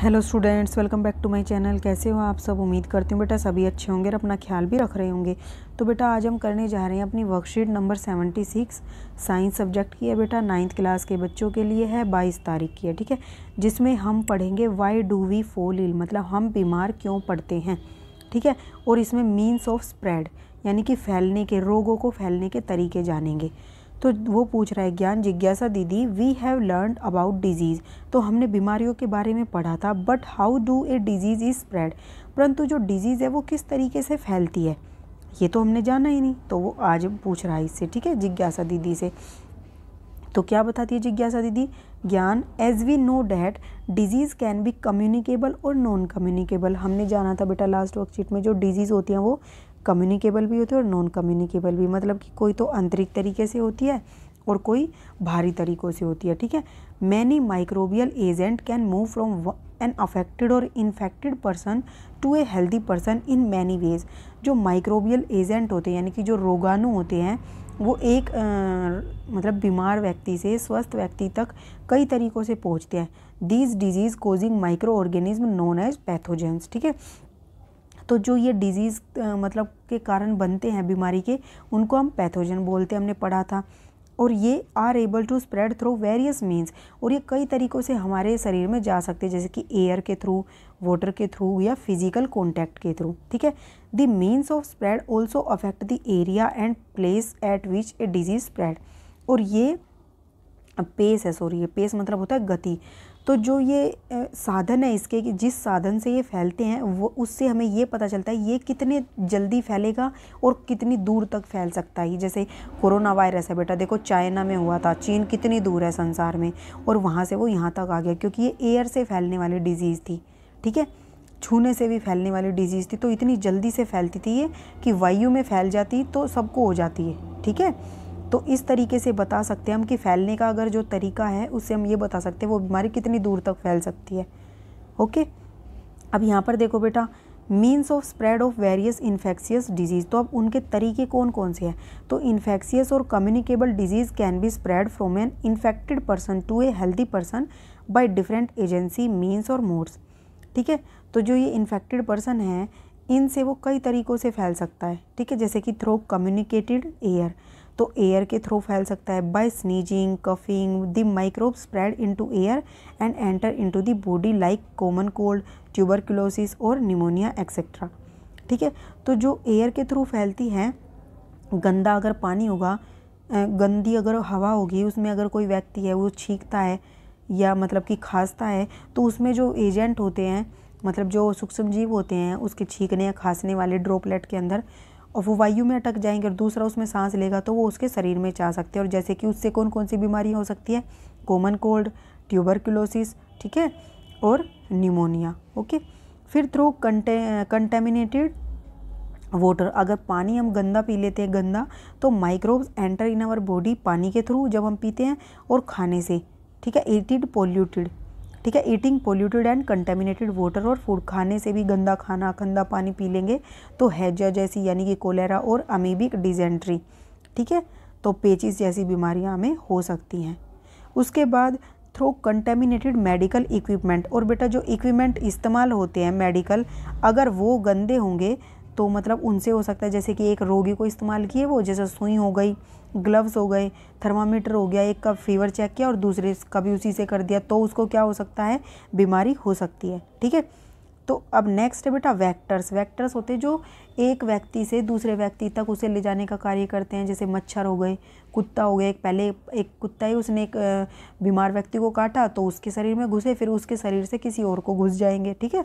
hello students welcome back to my channel कैसे हो आप सब उम्मीद करती हूँ बेटा सभी अच्छे होंगे और अपना ख्याल भी रख रहे होंगे तो बेटा आज हम करने जा रहे हैं अपनी worksheet number seventy six science subject की है बेटा नाइन्थ क्लास के बच्चों के लिए है बाईस तारीख की है ठीक है जिसमें हम पढ़ेंगे why do we fall ill मतलब हम बीमार क्यों पढ़ते हैं ठीक है और इसमें मीन्स ऑफ स्प्रेड यानी कि फैलने के रोगों को फैलने के तरीके जानेंगे तो वो पूछ रहा है ज्ञान जिज्ञासा दीदी we have learn about disease तो हमने बीमारियों के बारे में पढ़ा था but how do a disease is spread परंतु जो डिजीज़ है वो किस तरीके से फैलती है ये तो हमने जाना ही नहीं तो वो आज पूछ रहा है इससे ठीक है जिज्ञासा दीदी से तो क्या बताती है जिज्ञासा दीदी Gyan as we know that disease can be communicable और नॉन कम्युनिकेबल हमने जाना था बेटा लास्ट वर्कशीट में जो डिजीज़ होती हैं वो कम्युनिकेबल भी होती है और नॉन कम्युनिकेबल भी मतलब कि कोई तो आंतरिक तरीके से होती है और कोई बाहरी तरीक़ों से होती है ठीक है many microbial agent can move from an affected और infected person to a healthy person in many ways जो माइक्रोबियल एजेंट होते हैं यानी कि जो रोगाणु होते हैं वो एक आ, मतलब बीमार व्यक्ति से स्वस्थ व्यक्ति तक कई तरीक़ों से पहुँचते हैं these disease causing micro organism known as pathogens ठीक है तो जो ये डिजीज़ मतलब के कारण बनते हैं बीमारी के उनको हम पैथोजन बोलते हमने पढ़ा था और ये are able to spread through various means और ये कई तरीक़ों से हमारे शरीर में जा सकते हैं जैसे कि एयर के थ्रू वाटर के थ्रू या फिजिकल कॉन्टैक्ट के थ्रू ठीक है the means of spread also affect the area and place at which a disease spread और ये पेस है सॉरी ये पेस मतलब होता है गति तो जो ये साधन है इसके कि जिस साधन से ये फैलते हैं वो उससे हमें ये पता चलता है ये कितने जल्दी फैलेगा और कितनी दूर तक फैल सकता है जैसे कोरोना वायरस है बेटा देखो चाइना में हुआ था चीन कितनी दूर है संसार में और वहाँ से वो यहाँ तक आ गया क्योंकि ये एयर से फैलने वाली डिजीज़ थी ठीक है छूने से भी फैलने वाली डिजीज़ थी तो इतनी जल्दी से फैलती थी ये कि वायु में फैल जाती तो सबको हो जाती है ठीक है तो इस तरीके से बता सकते हैं हम कि फैलने का अगर जो तरीका है उससे हम ये बता सकते हैं वो बीमारी कितनी दूर तक फैल सकती है ओके अब यहाँ पर देखो बेटा means of spread of various infectious disease तो अब उनके तरीके कौन कौन से हैं तो इन्फेक्शियस और communicable disease can be spread from an infected person to a healthy person by different agency means और मोड्स ठीक है तो जो ये इन्फेक्टेड पर्सन है इनसे वो कई तरीक़ों से फैल सकता है ठीक है जैसे कि थ्रो कम्युनिकेटेड एयर तो एयर के थ्रू फैल सकता है by sneezing coughing the microbe spread into air and enter into the body like common cold tuberculosis और निमोनिया एक्सेट्रा ठीक है तो जो एयर के थ्रू फैलती है गंदा अगर पानी होगा गंदी अगर हवा होगी उसमें अगर कोई व्यक्ति है वो छींकता है या मतलब कि खांसता है तो उसमें जो एजेंट होते हैं मतलब जो सूक्ष्म जीव होते हैं उसके छींकने या खांसने वाले ड्रॉपलेट के अंदर और वो वायु में अटक जाएंगे और दूसरा उसमें सांस लेगा तो वो उसके शरीर में जा सकते हैं और जैसे कि उससे कौन कौन सी बीमारी हो सकती है कॉमन कोल्ड ट्यूबरकुलोसिस ठीक है और निमोनिया ओके फिर थ्रू कंटे कंटेमिनेटेड वाटर अगर पानी हम गंदा पी लेते हैं गंदा तो microbes enter in our body पानी के थ्रू जब हम पीते हैं और खाने से ठीक है एटिड पोल्यूटेड ठीक है eating polluted and contaminated water और फूड खाने से भी गंदा खाना गंदा पानी पी लेंगे तो हैजा जैसी यानी कि कोलेरा और अमीबिक डिजेंट्री ठीक है तो पेचिस जैसी बीमारियां हमें हो सकती हैं उसके बाद थ्रो कंटेमिनेटेड मेडिकल इक्विपमेंट और बेटा जो इक्विपमेंट इस्तेमाल होते हैं मेडिकल अगर वो गंदे होंगे तो मतलब उनसे हो सकता है जैसे कि एक रोगी को इस्तेमाल किए वो जैसे सुई हो गई ग्लव्स हो गए थर्मामीटर हो गया एक का फीवर चेक किया और दूसरे का भी उसी से कर दिया तो उसको क्या हो सकता है बीमारी हो सकती है ठीक है तो अब नेक्स्ट है बेटा वैक्टर्स वैक्टर्स होते हैं जो एक व्यक्ति से दूसरे व्यक्ति तक उसे ले जाने का कार्य करते हैं जैसे मच्छर हो गए कुत्ता हो गया एक पहले एक कुत्ता ही उसने एक बीमार व्यक्ति को काटा तो उसके शरीर में घुसे फिर उसके शरीर से किसी और को घुस जाएंगे ठीक है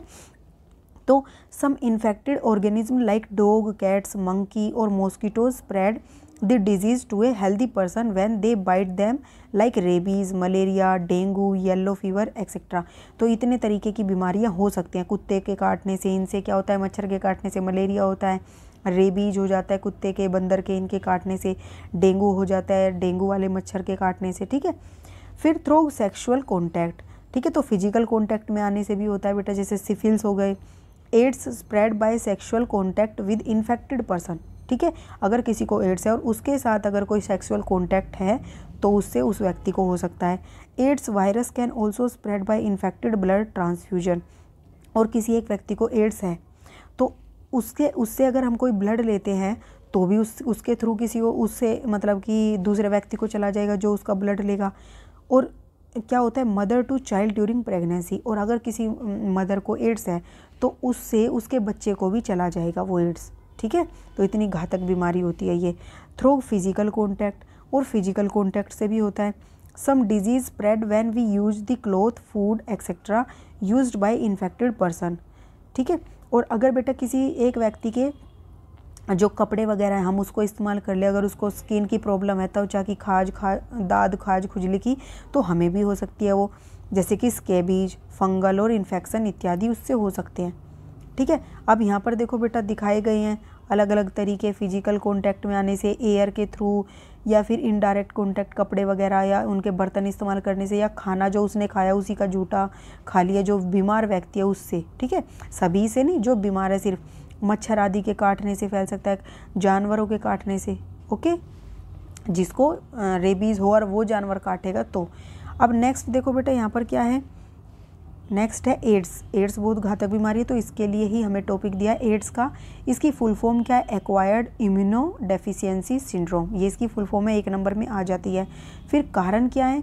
तो some infected organism like dog cats monkey और mosquitoes spread the disease to a healthy person when they bite them like rabies malaria dengue yellow fever etcetera तो इतने तरीके की बीमारियाँ हो सकती हैं कुत्ते के काटने से इनसे क्या होता है मच्छर के काटने से मलेरिया होता है रेबीज हो जाता है कुत्ते के बंदर के इनके काटने से डेंगू हो जाता है डेंगू वाले मच्छर के काटने से ठीक है फिर थ्रो सेक्शुअल कॉन्टैक्ट ठीक है तो फिजिकल कॉन्टैक्ट में आने से भी होता है बेटा जैसे सिफिल्स हो गए AIDS spread by sexual contact with infected person ठीक है अगर किसी को एड्स है और उसके साथ अगर कोई सेक्सुअल कॉन्टैक्ट है तो उससे उस व्यक्ति को हो सकता है AIDS virus can also spread by infected blood transfusion और किसी एक व्यक्ति को एड्स है तो उसके उससे अगर हम कोई ब्लड लेते हैं तो भी उस उसके थ्रू किसी को उससे मतलब कि दूसरे व्यक्ति को चला जाएगा जो उसका ब्लड लेगा और क्या होता है mother to child during pregnancy और अगर किसी मदर को एड्स है तो उससे उसके बच्चे को भी चला जाएगा वो एड्स ठीक है तो इतनी घातक बीमारी होती है ये थ्रो फिजिकल कॉन्टैक्ट और फिजिकल कॉन्टैक्ट से भी होता है some disease spread when we use the cloth food etcetera use by infected person ठीक है और अगर बेटा किसी एक व्यक्ति के जो कपड़े वगैरह हैं हम उसको इस्तेमाल कर ले अगर उसको स्किन की प्रॉब्लम है त्वचा की खाज खा दाद खाज खुजली की तो हमें भी हो सकती है वो जैसे कि स्केबीज फंगल और इन्फेक्शन इत्यादि उससे हो सकते हैं ठीक है अब यहाँ पर देखो बेटा दिखाए गए हैं अलग अलग तरीके फिजिकल कॉन्टैक्ट में आने से एयर के थ्रू या फिर इनडायरेक्ट कॉन्टैक्ट कपड़े वगैरह या उनके बर्तन इस्तेमाल करने से या खाना जो उसने खाया उसी का जूठा खा लिया जो बीमार व्यक्ति है उससे ठीक है सभी से नहीं जो बीमार है सिर्फ मच्छर आदि के काटने से फैल सकता है जानवरों के काटने से ओके जिसको रेबीज़ हो और वो जानवर काटेगा तो अब नेक्स्ट देखो बेटा यहाँ पर क्या है नेक्स्ट है एड्स एड्स बहुत घातक बीमारी है तो इसके लिए ही हमें टॉपिक दिया एड्स का इसकी फुल फॉर्म क्या है एक्वायर्ड इम्यूनो डेफिशिएंसी सिंड्रोम ये इसकी फुल फॉर्म है एक नंबर में आ जाती है फिर कारण क्या है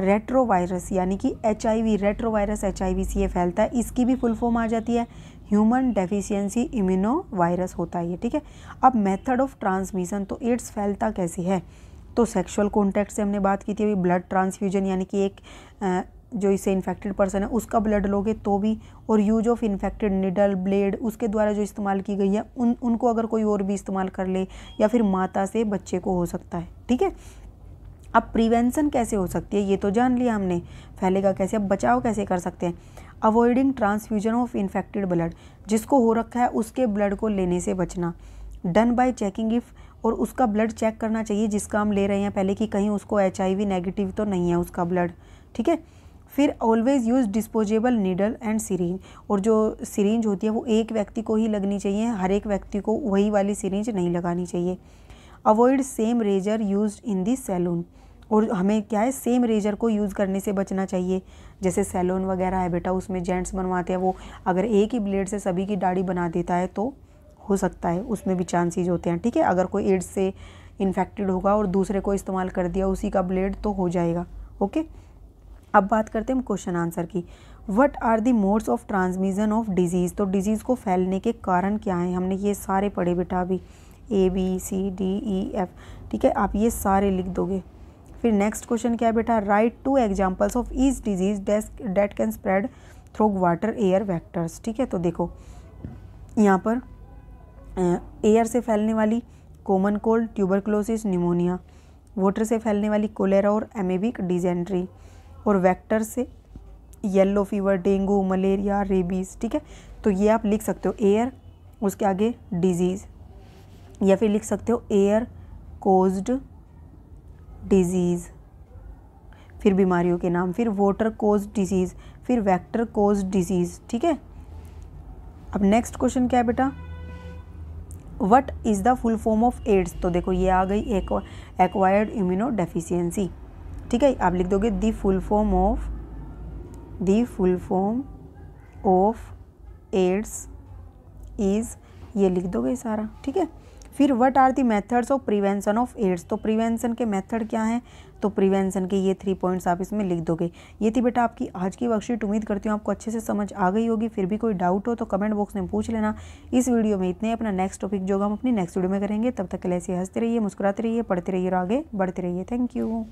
रेट्रोवायरस यानी कि H I V retrovirus H I V से ये फैलता है इसकी भी फुल फॉर्म आ जाती है ह्यूमन डेफिशिएंसी इम्यूनो वायरस होता है ये ठीक है अब मेथड ऑफ ट्रांसमिशन तो एड्स फैलता कैसे है तो सेक्सुअल कॉन्टैक्ट से हमने बात की थी अभी ब्लड ट्रांसफ्यूजन यानी कि एक जो इससे इन्फेक्टेड पर्सन है उसका ब्लड लोगे तो भी और use of infected needle blade उसके द्वारा जो इस्तेमाल की गई है उन उनको अगर कोई और भी इस्तेमाल कर ले या फिर माता से बच्चे को हो सकता है ठीक है अब प्रिवेंशन कैसे हो सकती है ये तो जान लिया हमने फैलेगा कैसे अब बचाव कैसे कर सकते हैं avoiding transfusion of infected blood जिसको हो रखा है उसके ब्लड को लेने से बचना डन बाय चेकिंग इफ़ और उसका ब्लड चेक करना चाहिए जिसका हम ले रहे हैं पहले कि कहीं उसको एच नेगेटिव तो नहीं है उसका ब्लड ठीक है फिर always use disposable needle and syringe और जो सिरिंज होती है वो एक व्यक्ति को ही लगनी चाहिए हर एक व्यक्ति को वही वाली सिरिंज नहीं लगानी चाहिए avoid same razor use in the salon और हमें क्या है सेम रेजर को यूज़ करने से बचना चाहिए जैसे सैलून वगैरह है बेटा उसमें जेंट्स बनवाते हैं वो अगर एक ही ब्लेड से सभी की दाढ़ी बना देता है तो हो सकता है उसमें भी चांसेज होते हैं ठीक है अगर कोई एड्स से इन्फेक्टेड होगा और दूसरे को इस्तेमाल कर दिया उसी का ब्लेड तो हो जाएगा ओके अब बात करते हैं हम क्वेश्चन आंसर की what are the modes of transmission of disease तो डिजीज़ को फैलने के कारण क्या हैं हमने ये सारे पढ़े बेटा अभी A B C D E F ठीक है आप ये सारे लिख दोगे फिर नेक्स्ट क्वेश्चन क्या है बेटा write two examples of each disease that can spread through water air vectors ठीक है तो देखो यहाँ पर एयर से फैलने वाली common cold tuberculosis pneumonia water से फैलने वाली कोलेरा और एमेबिक डिजेंट्री और वैक्टर से yellow fever dengue malaria rabies ठीक है तो ये आप लिख सकते हो एयर उसके आगे डिजीज़ या फिर लिख सकते हो एयर कोज्ड डिज़ीज़ फिर बीमारियों के नाम फिर वोटर कोज डिज़ीज़ फिर वैक्टर कोज डिज़ीज़ ठीक है अब नेक्स्ट क्वेश्चन क्या है बेटा what is the full form of AIDS तो देखो ये आ गई एक्वायर्ड इम्यूनो डेफिशियंसी ठीक है आप लिख दोगे the full form of the full form of AIDS is ये लिख दोगे सारा ठीक है फिर what are the methods of prevention of AIDS तो प्रिवेंशन के मेथड क्या हैं तो प्रिवेंशन के ये थ्री पॉइंट्स आप इसमें लिख दोगे ये थी बेटा आपकी आज की वर्कशीट उम्मीद करती हूँ आपको अच्छे से समझ आ गई होगी फिर भी कोई डाउट हो तो कमेंट बॉक्स में पूछ लेना इस वीडियो में इतने अपना नेक्स्ट टॉपिक जो हम अपनी नेक्स्ट वीडियो में करेंगे तब तक के लिए हंसते रहिए मुस्कुराते रहिए पढ़ते रहिए और आगे बढ़ते रहिए थैंक यू